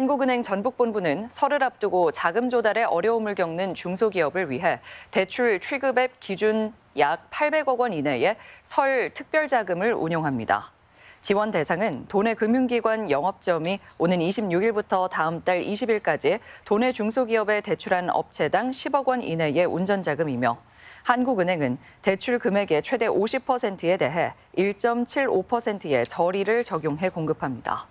한국은행 전북본부는 설을 앞두고 자금 조달에 어려움을 겪는 중소기업을 위해 대출 취급액 기준 약 800억 원 이내에 설 특별자금을 운용합니다. 지원 대상은 도내 금융기관 영업점이 오는 26일부터 다음 달 20일까지 도내 중소기업에 대출한 업체당 10억 원 이내의 운전자금이며 한국은행은 대출 금액의 최대 50%에 대해 1.75%의 저리를 적용해 공급합니다.